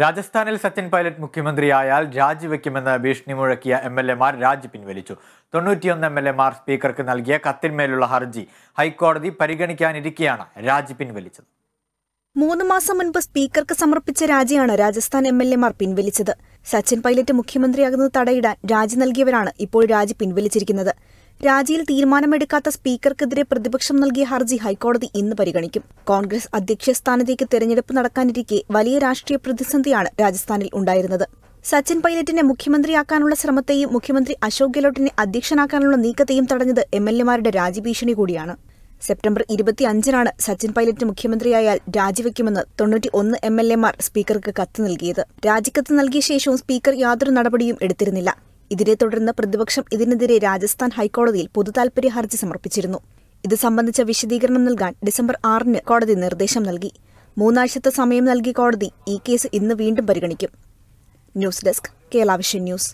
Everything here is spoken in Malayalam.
രാജസ്ഥാനിൽ സച്ചിൻ പൈലറ്റ് മുഖ്യമന്ത്രിയായാൽ രാജിവെക്കുമെന്ന് ഭീഷണി മുഴക്കിയ എം എൽ മാർ രാജി പിൻവലിച്ചു തൊണ്ണൂറ്റിയൊന്ന് എം എൽ മാർ സ്പീക്കർക്ക് നൽകിയ കത്തിന്മേലുള്ള ഹർജി ഹൈക്കോടതി പരിഗണിക്കാനിരിക്കെയാണ് രാജി പിൻവലിച്ചത് മൂന്ന് മാസം മുൻപ് സ്പീക്കർക്ക് സമർപ്പിച്ച രാജിയാണ് രാജസ്ഥാൻ എം എൽ മാർ പിൻവലിച്ചത് സച്ചിൻ പൈലറ്റ് മുഖ്യമന്ത്രിയാകുന്നത് തടയിടാൻ രാജി നൽകിയവരാണ് ഇപ്പോൾ രാജി പിൻവലിച്ചിരിക്കുന്നത് രാജിയിൽ തീരുമാനമെടുക്കാത്ത സ്പീക്കർക്കെതിരെ പ്രതിപക്ഷം നൽകിയ ഹർജി ഹൈക്കോടതി ഇന്ന് പരിഗണിക്കും കോൺഗ്രസ് അധ്യക്ഷ സ്ഥാനത്തേക്ക് തെരഞ്ഞെടുപ്പ് നടക്കാനിരിക്കെ വലിയ രാഷ്ട്രീയ പ്രതിസന്ധിയാണ് രാജസ്ഥാനിൽ ഉണ്ടായിരുന്നത് സച്ചിൻ പൈലറ്റിനെ മുഖ്യമന്ത്രിയാക്കാനുള്ള ശ്രമത്തെയും മുഖ്യമന്ത്രി അശോക് ഗെഹ്ലോട്ടിനെ അധ്യക്ഷനാക്കാനുള്ള നീക്കത്തെയും തടഞ്ഞത് എം എൽ എമാരുടെ രാജിഭീഷണി കൂടിയാണ് സെപ്റ്റംബർ ഇരുപത്തിയഞ്ചിനാണ് സച്ചിൻ പൈലറ്റ് മുഖ്യമന്ത്രിയായാൽ രാജിവെക്കുമെന്ന് തൊണ്ണൂറ്റി ഒന്ന് എം എൽ എമാർ സ്പീക്കർക്ക് കത്ത് നൽകിയത് രാജിക്കത്ത് നൽകിയ ശേഷവും സ്പീക്കർ യാതൊരു നടപടിയും എടുത്തിരുന്നില്ല ഇതിനെ തുടർന്ന് പ്രതിപക്ഷം ഇതിനെതിരെ രാജസ്ഥാൻ ഹൈക്കോടതിയിൽ പൊതുതാൽപര്യ ഹർജി സമർപ്പിച്ചിരുന്നു ഇത് സംബന്ധിച്ച വിശദീകരണം നൽകാൻ ഡിസംബർ ആറിന് കോടതി നിർദ്ദേശം നൽകി മൂന്നാഴ്ചത്തെ സമയം നൽകിയ കോടതി ഈ കേസ് ഇന്ന് വീണ്ടും പരിഗണിക്കും news desk Kerala Vision news